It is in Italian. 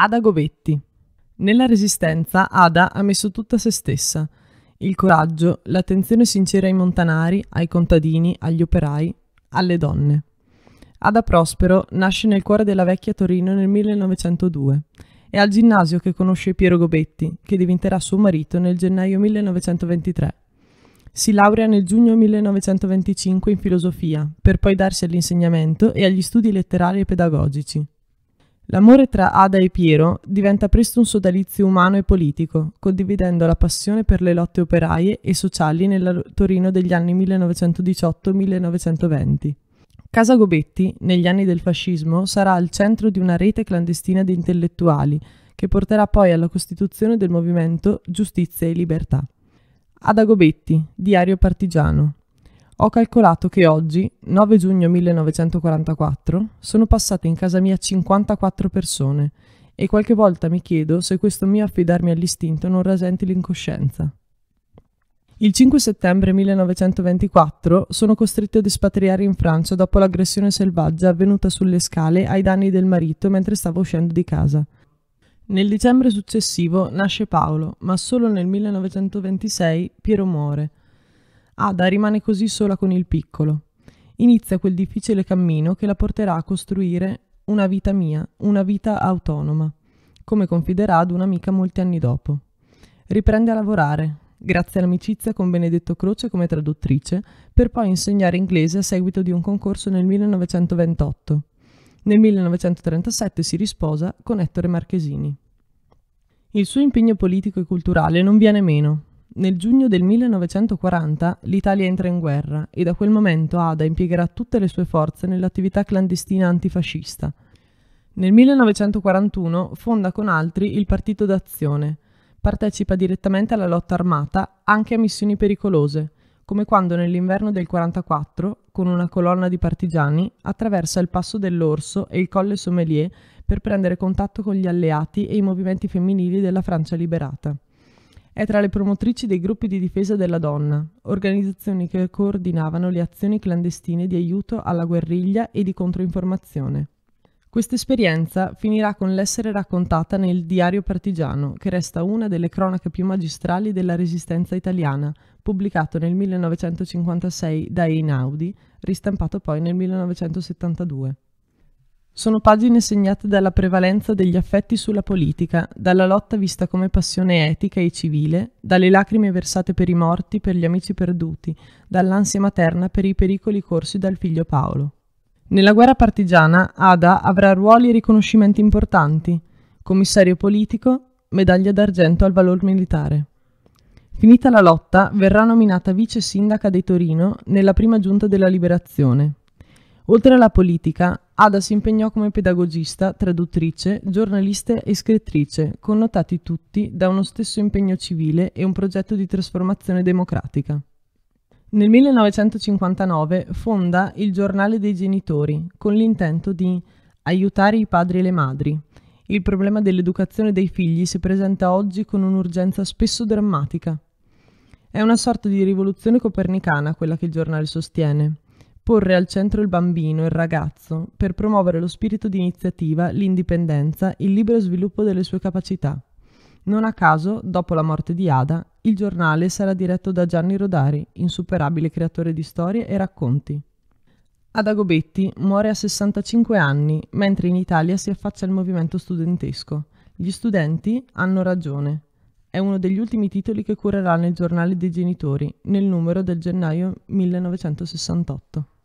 Ada Gobetti. Nella Resistenza Ada ha messo tutta se stessa, il coraggio, l'attenzione sincera ai montanari, ai contadini, agli operai, alle donne. Ada Prospero nasce nel cuore della vecchia Torino nel 1902. È al ginnasio che conosce Piero Gobetti, che diventerà suo marito nel gennaio 1923. Si laurea nel giugno 1925 in filosofia, per poi darsi all'insegnamento e agli studi letterari e pedagogici. L'amore tra Ada e Piero diventa presto un sodalizio umano e politico, condividendo la passione per le lotte operaie e sociali nel Torino degli anni 1918-1920. Casa Gobetti, negli anni del fascismo, sarà al centro di una rete clandestina di intellettuali, che porterà poi alla costituzione del movimento Giustizia e Libertà. Ada Gobetti, Diario Partigiano, ho calcolato che oggi, 9 giugno 1944, sono passate in casa mia 54 persone e qualche volta mi chiedo se questo mio affidarmi all'istinto non rasenti l'incoscienza. Il 5 settembre 1924 sono costretto ad espatriare in Francia dopo l'aggressione selvaggia avvenuta sulle scale ai danni del marito mentre stavo uscendo di casa. Nel dicembre successivo nasce Paolo, ma solo nel 1926 Piero muore. Ada rimane così sola con il piccolo. Inizia quel difficile cammino che la porterà a costruire una vita mia, una vita autonoma, come confiderà ad un'amica molti anni dopo. Riprende a lavorare, grazie all'amicizia con Benedetto Croce come traduttrice, per poi insegnare inglese a seguito di un concorso nel 1928. Nel 1937 si risposa con Ettore Marchesini. Il suo impegno politico e culturale non viene meno, nel giugno del 1940 l'Italia entra in guerra e da quel momento Ada impiegherà tutte le sue forze nell'attività clandestina antifascista. Nel 1941 fonda con altri il Partito d'Azione. Partecipa direttamente alla lotta armata anche a missioni pericolose, come quando nell'inverno del 1944, con una colonna di partigiani, attraversa il Passo dell'Orso e il Colle Sommelier per prendere contatto con gli alleati e i movimenti femminili della Francia liberata. È tra le promotrici dei gruppi di difesa della donna, organizzazioni che coordinavano le azioni clandestine di aiuto alla guerriglia e di controinformazione. Questa esperienza finirà con l'essere raccontata nel Diario Partigiano, che resta una delle cronache più magistrali della resistenza italiana, pubblicato nel 1956 da Einaudi, ristampato poi nel 1972. Sono pagine segnate dalla prevalenza degli affetti sulla politica, dalla lotta vista come passione etica e civile, dalle lacrime versate per i morti, per gli amici perduti, dall'ansia materna per i pericoli corsi dal figlio Paolo. Nella guerra partigiana Ada avrà ruoli e riconoscimenti importanti, commissario politico, medaglia d'argento al valor militare. Finita la lotta, verrà nominata vice sindaca di Torino nella prima giunta della liberazione. Oltre alla politica, Ada si impegnò come pedagogista, traduttrice, giornalista e scrittrice, connotati tutti da uno stesso impegno civile e un progetto di trasformazione democratica. Nel 1959 fonda il Giornale dei Genitori con l'intento di aiutare i padri e le madri. Il problema dell'educazione dei figli si presenta oggi con un'urgenza spesso drammatica. È una sorta di rivoluzione copernicana quella che il giornale sostiene porre al centro il bambino, il ragazzo, per promuovere lo spirito di iniziativa, l'indipendenza, il libero sviluppo delle sue capacità. Non a caso, dopo la morte di Ada, il giornale sarà diretto da Gianni Rodari, insuperabile creatore di storie e racconti. Ada Gobetti muore a 65 anni, mentre in Italia si affaccia il movimento studentesco. Gli studenti hanno ragione. È uno degli ultimi titoli che curerà nel giornale dei genitori, nel numero del gennaio 1968.